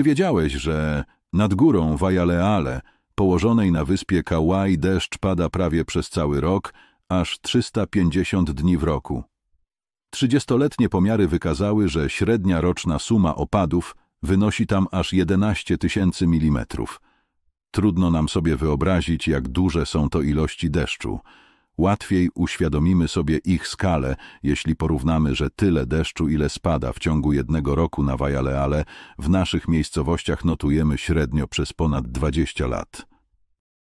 Czy wiedziałeś, że nad górą Wajaleale, położonej na wyspie Kauai, deszcz pada prawie przez cały rok, aż 350 dni w roku? Trzydziestoletnie pomiary wykazały, że średnia roczna suma opadów wynosi tam aż 11 tysięcy milimetrów. Trudno nam sobie wyobrazić, jak duże są to ilości deszczu. Łatwiej uświadomimy sobie ich skalę, jeśli porównamy, że tyle deszczu, ile spada w ciągu jednego roku na Wajaleale, w naszych miejscowościach notujemy średnio przez ponad 20 lat.